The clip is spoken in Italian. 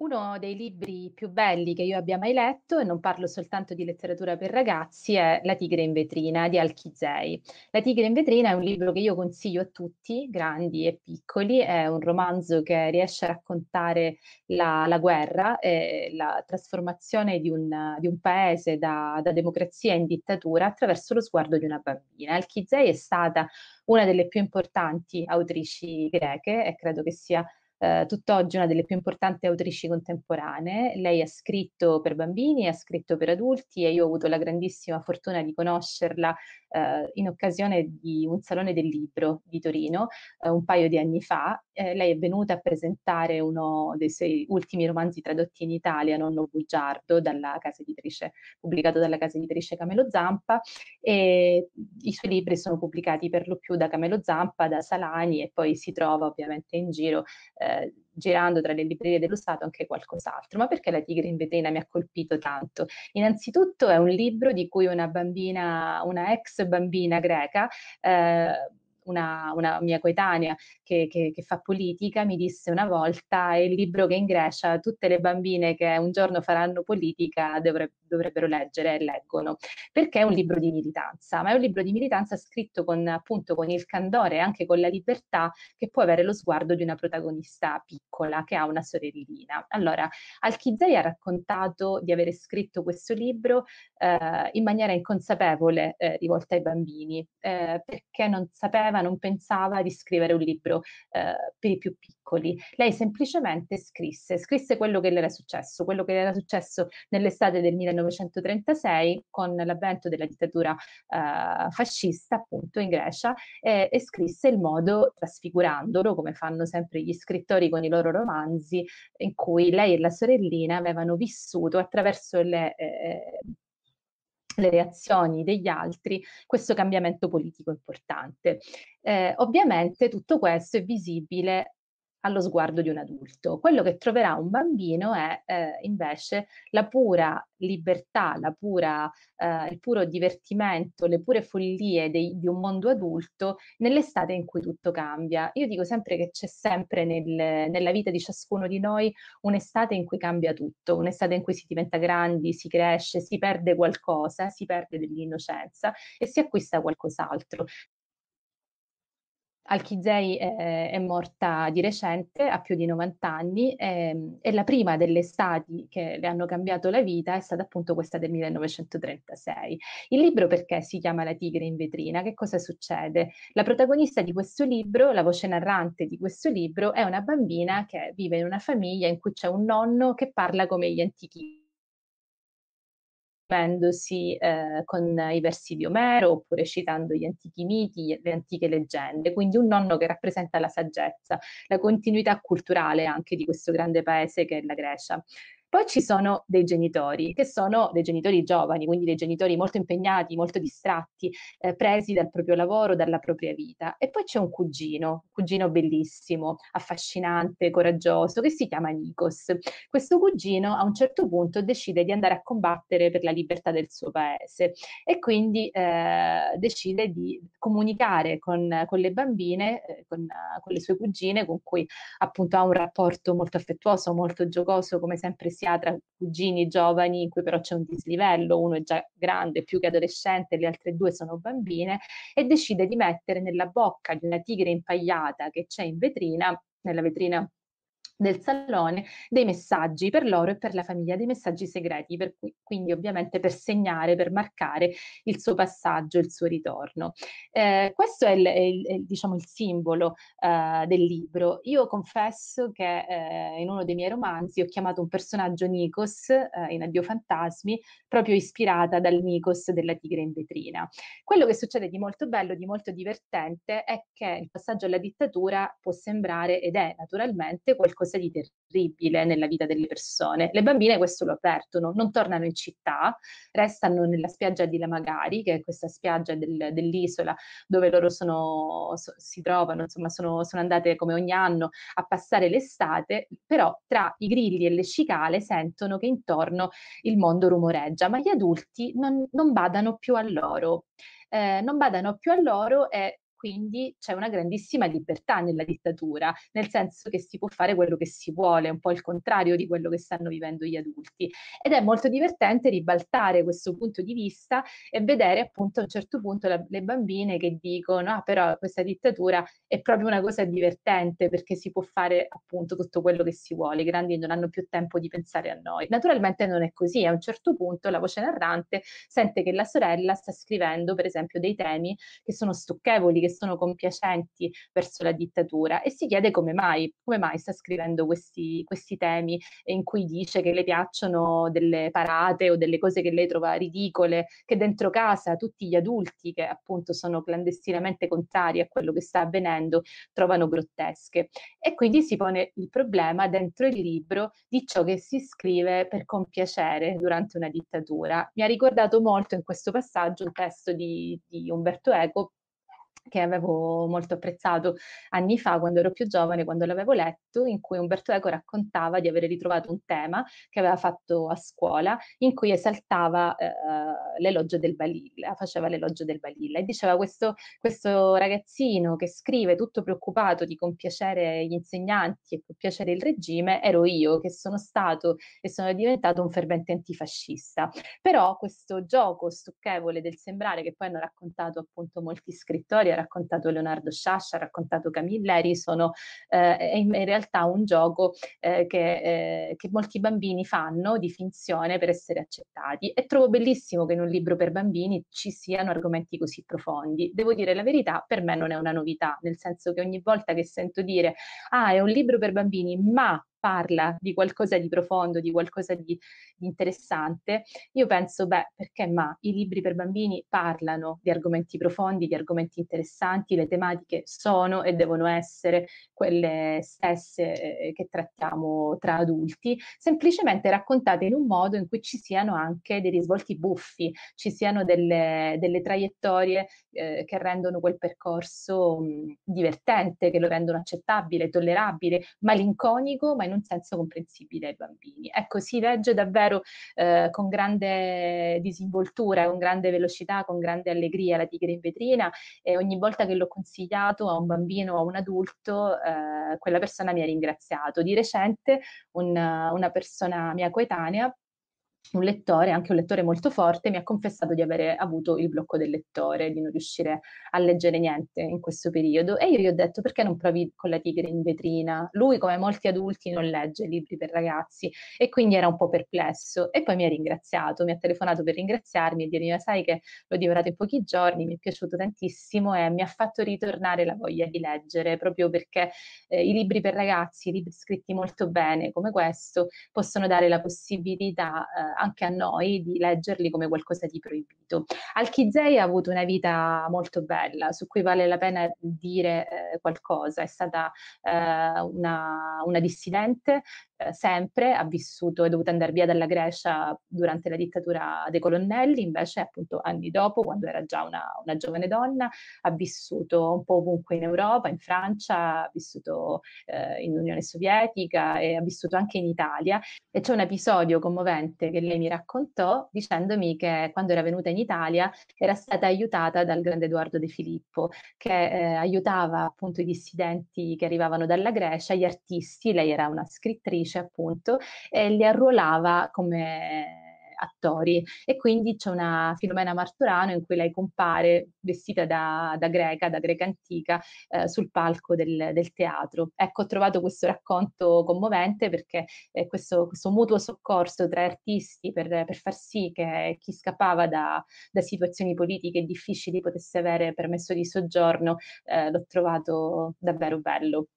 Uno dei libri più belli che io abbia mai letto, e non parlo soltanto di letteratura per ragazzi, è La tigre in vetrina di Alchizei. La tigre in vetrina è un libro che io consiglio a tutti, grandi e piccoli, è un romanzo che riesce a raccontare la, la guerra e la trasformazione di un, di un paese da, da, democrazia in dittatura attraverso lo sguardo di una bambina. Alchizei è stata una delle più importanti autrici greche e credo che sia eh, tutt'oggi una delle più importanti autrici contemporanee. Lei ha scritto per bambini, ha scritto per adulti e io ho avuto la grandissima fortuna di conoscerla eh, in occasione di un salone del libro di Torino eh, un paio di anni fa. Eh, lei è venuta a presentare uno dei suoi ultimi romanzi tradotti in Italia, Nonno Bugiardo, dalla casa editrice, pubblicato dalla casa editrice Camelo Zampa e i suoi libri sono pubblicati per lo più da Camelo Zampa, da Salani e poi si trova ovviamente in giro eh, eh, girando tra le librerie dello Stato anche qualcos'altro. Ma perché La tigre in vetena mi ha colpito tanto? Innanzitutto è un libro di cui una bambina, una ex bambina greca, eh, una, una, mia coetanea che, che, che, fa politica mi disse una volta è il libro che in Grecia tutte le bambine che un giorno faranno politica dovre, dovrebbero leggere e leggono, perché è un libro di militanza, ma è un libro di militanza scritto con, appunto, con il candore e anche con la libertà che può avere lo sguardo di una protagonista piccola che ha una sorellina. Allora, Alchizei ha raccontato di avere scritto questo libro eh, in maniera inconsapevole eh, rivolta ai bambini, eh, perché non sapeva, non pensava di scrivere un libro eh, per i più piccoli. Lei semplicemente scrisse, scrisse quello che le era successo, quello che le era successo nell'estate del 1936 con l'avvento della dittatura eh, fascista appunto in Grecia eh, e scrisse il modo, trasfigurandolo come fanno sempre gli scrittori con i loro romanzi, in cui lei e la sorellina avevano vissuto attraverso le... Eh, le reazioni degli altri questo cambiamento politico importante. Eh, ovviamente tutto questo è visibile allo sguardo di un adulto. Quello che troverà un bambino è eh, invece la pura libertà, la pura, eh, il puro divertimento, le pure follie dei, di un mondo adulto nell'estate in cui tutto cambia. Io dico sempre che c'è sempre nel, nella vita di ciascuno di noi un'estate in cui cambia tutto, un'estate in cui si diventa grandi, si cresce, si perde qualcosa, si perde dell'innocenza e si acquista qualcos'altro. Alchizei è, è, morta di recente, ha più di 90 anni, e, ehm, e la prima delle estati che le hanno cambiato la vita è stata appunto questa del 1936. Il libro perché si chiama La tigre in vetrina? Che cosa succede? La protagonista di questo libro, la voce narrante di questo libro, è una bambina che vive in una famiglia in cui c'è un nonno che parla come gli antichi esprimendosi eh, con i versi di Omero oppure citando gli antichi miti, le antiche leggende, quindi un nonno che rappresenta la saggezza, la continuità culturale anche di questo grande paese che è la Grecia. Poi ci sono dei genitori, che sono dei genitori giovani, quindi dei genitori molto impegnati, molto distratti, eh, presi dal proprio lavoro, dalla propria vita. E poi c'è un cugino, un cugino bellissimo, affascinante, coraggioso, che si chiama Nikos. Questo cugino a un certo punto decide di andare a combattere per la libertà del suo paese e quindi eh, decide di comunicare con, con le bambine, eh, con, con le sue cugine, con cui appunto ha un rapporto molto affettuoso, molto giocoso, come sempre si ha tra cugini giovani in cui però c'è un dislivello, uno è già grande più che adolescente, le altre due sono bambine e decide di mettere nella bocca di una tigre impagliata che c'è in vetrina, nella vetrina del salone dei messaggi per loro e per la famiglia, dei messaggi segreti, per cui, quindi ovviamente per segnare, per marcare il suo passaggio, il suo ritorno. Eh, questo è il, il, il, diciamo, il simbolo eh, del libro. Io confesso che eh, in uno dei miei romanzi ho chiamato un personaggio Nikos eh, in Addio Fantasmi, proprio ispirata dal Nikos della Tigre in vetrina. Quello che succede di molto bello, di molto divertente, è che il passaggio alla dittatura può sembrare, ed è naturalmente, qualcosa qualcosa di terribile nella vita delle persone. Le bambine questo lo avvertono, non tornano in città, restano nella spiaggia di Lamagari, che è questa spiaggia del, dell'isola dove loro sono, so, si trovano, insomma sono, sono andate come ogni anno a passare l'estate, però tra i grilli e le cicale sentono che intorno il mondo rumoreggia, ma gli adulti non, non badano più a loro. Eh, non badano più a loro e quindi c'è una grandissima libertà nella dittatura, nel senso che si può fare quello che si vuole, un po' il contrario di quello che stanno vivendo gli adulti. Ed è molto divertente ribaltare questo punto di vista e vedere appunto a un certo punto la, le bambine che dicono, ah però questa dittatura è proprio una cosa divertente perché si può fare appunto tutto quello che si vuole, i grandi non hanno più tempo di pensare a noi. Naturalmente non è così, a un certo punto la voce narrante sente che la sorella sta scrivendo per esempio dei temi che sono stucchevoli, che sono compiacenti verso la dittatura e si chiede come mai, come mai sta scrivendo questi, questi temi in cui dice che le piacciono delle parate o delle cose che lei trova ridicole, che dentro casa tutti gli adulti che appunto sono clandestinamente contrari a quello che sta avvenendo trovano grottesche. E quindi si pone il problema dentro il libro di ciò che si scrive per compiacere durante una dittatura. Mi ha ricordato molto in questo passaggio un testo di, di Umberto Eco che avevo molto apprezzato anni fa quando ero più giovane, quando l'avevo letto, in cui Umberto Eco raccontava di avere ritrovato un tema che aveva fatto a scuola, in cui esaltava eh, eh, l'elogio del balilla, faceva l'elogio del balilla e diceva questo, questo ragazzino che scrive tutto preoccupato di compiacere gli insegnanti e compiacere il regime, ero io che sono stato e sono diventato un fervente antifascista. Però questo gioco stucchevole del sembrare che poi hanno raccontato appunto molti scrittori, raccontato Leonardo Sciascia, ha raccontato Camilleri, sono, eh, è in realtà un gioco eh, che, eh, che, molti bambini fanno di finzione per essere accettati e trovo bellissimo che in un libro per bambini ci siano argomenti così profondi. Devo dire la verità, per me non è una novità, nel senso che ogni volta che sento dire ah è un libro per bambini ma parla di qualcosa di profondo, di qualcosa di, interessante, io penso, beh, perché ma i libri per bambini parlano di argomenti profondi, di argomenti interessanti, le tematiche sono e devono essere quelle stesse eh, che trattiamo tra adulti, semplicemente raccontate in un modo in cui ci siano anche dei risvolti buffi, ci siano delle, delle traiettorie eh, che rendono quel percorso mh, divertente, che lo rendono accettabile, tollerabile, malinconico, ma in un senso comprensibile ai bambini. Ecco, si legge davvero eh, con grande disinvoltura, con grande velocità, con grande allegria la tigre in vetrina e ogni volta che l'ho consigliato a un bambino o a un adulto, eh, quella persona mi ha ringraziato. Di recente un, una persona mia coetanea un lettore, anche un lettore molto forte, mi ha confessato di avere avuto il blocco del lettore, di non riuscire a leggere niente in questo periodo. E io gli ho detto perché non provi con la tigre in vetrina? Lui, come molti adulti, non legge libri per ragazzi e quindi era un po' perplesso. E poi mi ha ringraziato, mi ha telefonato per ringraziarmi e dirmi, sai che l'ho divorato in pochi giorni, mi è piaciuto tantissimo e mi ha fatto ritornare la voglia di leggere, proprio perché eh, i libri per ragazzi, i libri scritti molto bene come questo, possono dare la possibilità... Eh, anche a noi di leggerli come qualcosa di proibito. Alchizei ha avuto una vita molto bella, su cui vale la pena dire eh, qualcosa. È stata eh, una, una, dissidente, eh, sempre, ha vissuto, è dovuta andare via dalla Grecia durante la dittatura dei colonnelli, invece appunto anni dopo, quando era già una, una giovane donna, ha vissuto un po' ovunque in Europa, in Francia, ha vissuto eh, in Unione Sovietica e ha vissuto anche in Italia. E c'è un episodio commovente che lei mi raccontò dicendomi che quando era venuta in Italia era stata aiutata dal grande Edoardo De Filippo, che eh, aiutava appunto i dissidenti che arrivavano dalla Grecia, gli artisti, lei era una scrittrice, attrice appunto, e li arruolava come attori e quindi c'è una Filomena Marturano in cui lei compare vestita da, da greca, da greca antica, eh, sul palco del, del, teatro. Ecco, ho trovato questo racconto commovente perché eh, questo, questo, mutuo soccorso tra artisti per, per far sì che chi scappava da, da, situazioni politiche difficili potesse avere permesso di soggiorno, eh, l'ho trovato davvero bello.